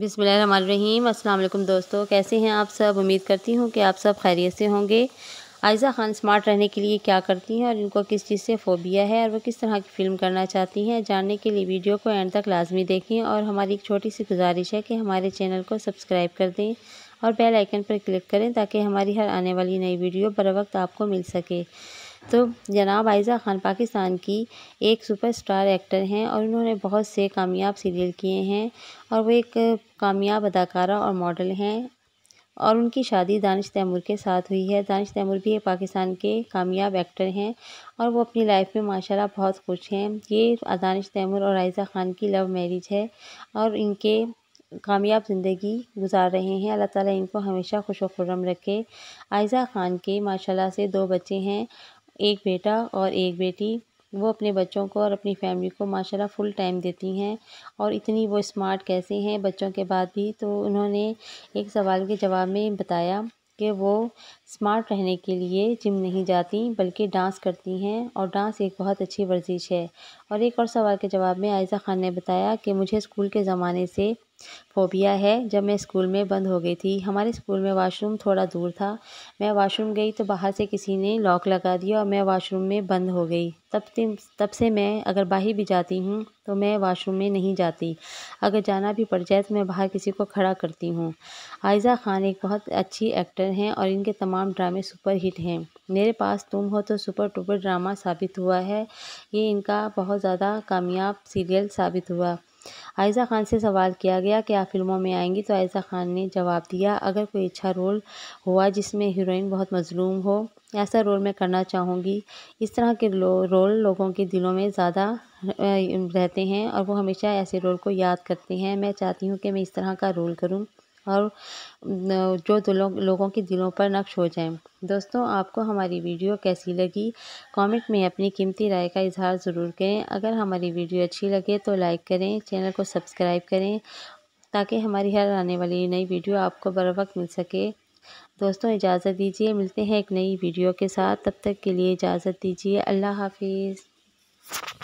बिसमीम अल्लाम दोस्तों कैसे हैं आप सब उम्मीद करती हूँ कि आप सब खैरियत से होंगे आयज़ा ख़ान स्मार्ट रहने के लिए क्या करती हैं और इनको किस चीज़ से फोबिया है और वो किस तरह की फ़िल्म करना चाहती हैं जानने के लिए वीडियो को एंड तक लाजमी देखें और हमारी एक छोटी सी गुजारिश है कि हमारे चैनल को सब्सक्राइब कर दें और बेल आइकन पर क्लिक करें ताकि हमारी हर आने वाली नई वीडियो बर वक्त आपको मिल सके तो जनाब आयज़ा ख़ान पाकिस्तान की एक सुपरस्टार एक्टर हैं और उन्होंने बहुत से कामयाब सीरियल किए हैं और वो एक कामयाब अदाकारा और मॉडल हैं और उनकी शादी दानिश तैमूर के साथ हुई है दानिश तैमूर भी एक पाकिस्तान के कामयाब एक्टर हैं और वो अपनी लाइफ में माशाल्लाह बहुत खुश हैं ये दानिश तैमूर और आयज़ा ख़ान की लव मैरिज है और इनके कामयाब ज़िंदगी गुजार रहे हैं अल्लाह ताला इनको हमेशा खुश खुर्रम रखे आयज़ा ख़ान के माशाल्लाह से दो बच्चे हैं एक बेटा और एक बेटी वो अपने बच्चों को और अपनी फैमिली को माशाल्लाह फुल टाइम देती हैं और इतनी वो स्मार्ट कैसे हैं बच्चों के बाद भी तो उन्होंने एक सवाल के जवाब में बताया कि वो स्मार्ट रहने के लिए जिम नहीं जाती बल्कि डांस करती हैं और डांस एक बहुत अच्छी वर्जिश है और एक और सवाल के जवाब में आयजा ख़ान ने बताया कि मुझे स्कूल के ज़माने से फोबिया है जब मैं स्कूल में बंद हो गई थी हमारे स्कूल में वाशरूम थोड़ा दूर था मैं वाशरूम गई तो बाहर से किसी ने लॉक लगा दिया और मैं वाशरूम में बंद हो गई तब से तब से मैं अगर बाहर भी जाती हूँ तो मैं वाशरूम में नहीं जाती अगर जाना भी पड़ जाए तो मैं बाहर किसी को खड़ा करती हूँ आयज़ा खान एक बहुत अच्छी एक्टर हैं और इनके तमाम ड्रामे सुपर हिट हैं मेरे पास तुम हो तो सुपर टूपर ड्रामा साबित हुआ है ये इनका बहुत ज़्यादा कामयाब सीरियल साबित हुआ आयजा खान से सवाल किया गया कि आप फिल्मों में आएंगी तो आयजा खान ने जवाब दिया अगर कोई अच्छा रोल हुआ जिसमें हीरोइन बहुत मजलूम हो ऐसा रोल मैं करना चाहूँगी इस तरह के लो, रोल लोगों के दिलों में ज़्यादा रहते हैं और वो हमेशा ऐसे रोल को याद करते हैं मैं चाहती हूँ कि मैं इस तरह का रोल करूँ और जो दिलों लोगों के दिलों पर नक्श हो जाए दोस्तों आपको हमारी वीडियो कैसी लगी कमेंट में अपनी कीमती राय का इजहार ज़रूर करें अगर हमारी वीडियो अच्छी लगे तो लाइक करें चैनल को सब्सक्राइब करें ताकि हमारी हर आने वाली नई वीडियो आपको बर वक्त मिल सके दोस्तों इजाज़त दीजिए मिलते हैं एक नई वीडियो के साथ तब तक के लिए इजाज़त दीजिए अल्लाह हाफिज़